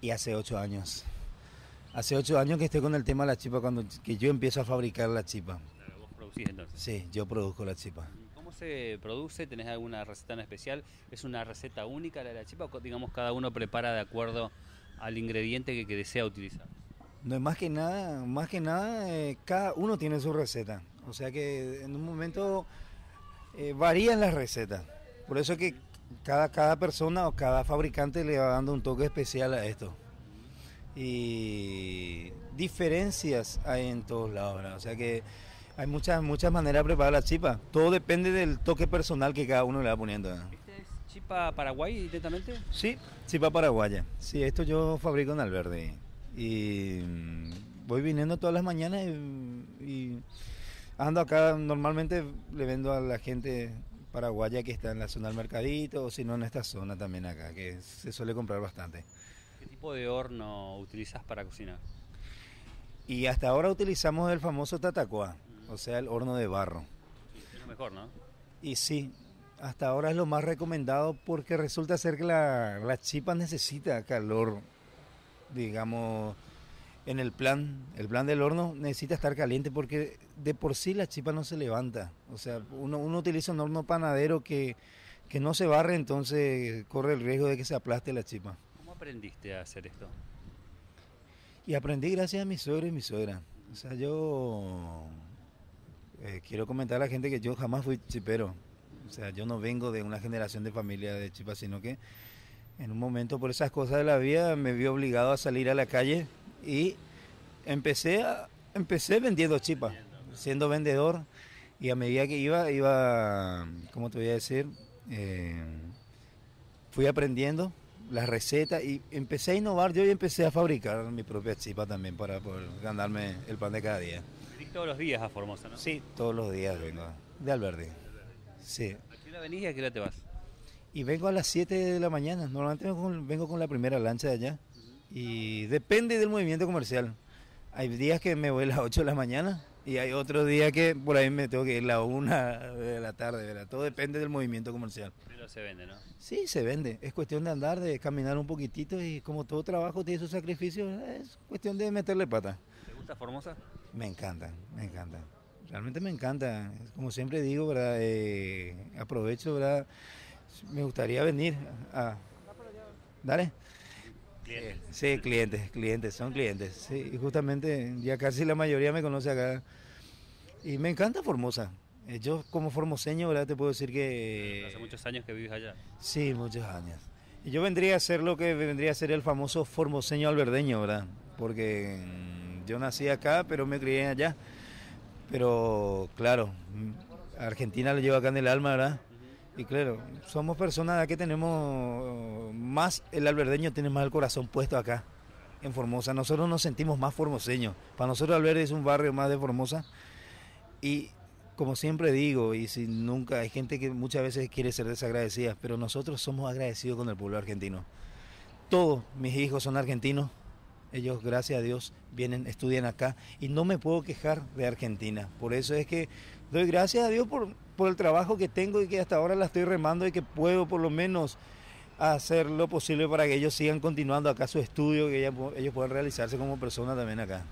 Y hace ocho años. Hace ocho años que estoy con el tema de la chipa, cuando que yo empiezo a fabricar la chipa. ¿Vos producís entonces? Sí, yo produzco la chipa. ¿Cómo se produce? ¿Tenés alguna receta en especial? ¿Es una receta única la de la chipa o digamos cada uno prepara de acuerdo al ingrediente que, desea utilizar? No, más que nada, más que nada eh, cada uno tiene su receta. O sea que en un momento eh, varían las recetas. Por eso que cada, persona o cada fabricante le va dando un toque especial a esto. Y diferencias hay en todos lados, O sea que hay muchas, muchas maneras de preparar la chipa. Todo depende del toque personal que cada uno le va poniendo. ¿Viste es chipa paraguay directamente? Sí, chipa paraguaya. Sí, esto yo fabrico en alberde Y mm, voy viniendo todas las mañanas y ando acá. Normalmente le vendo a la gente paraguaya que está en la zona del mercadito o si no en esta zona también acá, que se suele comprar bastante. ¿Qué tipo de horno utilizas para cocinar? Y hasta ahora utilizamos el famoso tatacoa, o sea, el horno de barro. es mejor, ¿no? Y sí, hasta ahora es lo más recomendado porque resulta ser que la, la chipa necesita calor, digamos, en el plan, el plan del horno necesita estar caliente porque de por sí la chipa no se levanta. O sea, uno, uno utiliza un horno panadero que, no se barre, entonces corre el riesgo de que se aplaste la chipa. ¿Cómo aprendiste a hacer esto? Y aprendí gracias a mi suegro y mi suegra. O sea, yo eh, quiero comentar a la gente que yo jamás fui chipero. O sea, yo no vengo de una generación de familia de chipas, sino que en un momento por esas cosas de la vida me vi obligado a salir a la calle y empecé, a, empecé vendiendo chipas, siendo vendedor y a medida que iba, iba, ¿cómo te voy a decir? Eh, fui aprendiendo las recetas y empecé a innovar, yo y empecé a fabricar mi propia chipa también para poder ganarme el pan de cada día. Venís todos los días a Formosa, ¿no? Sí, todos los días vengo, de Alberdi. Sí. ¿A qué venís y a qué te vas? Y vengo a las 7 de la mañana, normalmente vengo con la primera lancha de allá y depende del movimiento comercial. Hay días que me voy a las 8 de la mañana y hay otros días que por ahí me tengo que ir a la 1 de la tarde, ¿verdad? Todo depende del movimiento comercial. Pero se vende, ¿no? Sí, se vende. Es cuestión de andar, de caminar un poquitito y como todo trabajo tiene sus sacrificios, es cuestión de meterle pata. ¿Te gusta Formosa? Me encanta, me encanta. Realmente me encanta. Como siempre digo, ¿verdad? Eh, aprovecho, ¿verdad? Me gustaría venir a... Dale. Sí, clientes, clientes, son clientes. Sí, y justamente ya casi la mayoría me conoce acá. Y me encanta Formosa. Eh, yo como formoseño, ¿verdad? Te puedo decir que... Hace muchos años que vives allá. Sí, muchos años. Y yo vendría a ser lo que vendría a ser el famoso formoseño alberdeño, ¿verdad? Porque mm, yo nací acá, pero me crié allá. Pero claro, mm, Argentina lo lleva acá en el alma, ¿verdad? Y claro, somos personas que tenemos oh, más, el alberdeño tiene más el corazón puesto acá, en Formosa. Nosotros nos sentimos más formoseños. Para nosotros Alberde es un barrio más de Formosa. Y como siempre digo, y si nunca, hay gente que muchas veces quiere ser desagradecida, pero nosotros somos agradecidos con el pueblo argentino. Todos mis hijos son argentinos, ellos, gracias a Dios, vienen, estudian acá y no me puedo quejar de Argentina. Por eso es que doy gracias a Dios por por el trabajo que tengo y que hasta ahora la estoy remando y que puedo por lo menos hacer lo posible para que ellos sigan continuando acá su estudio, que ellos puedan realizarse como personas también acá.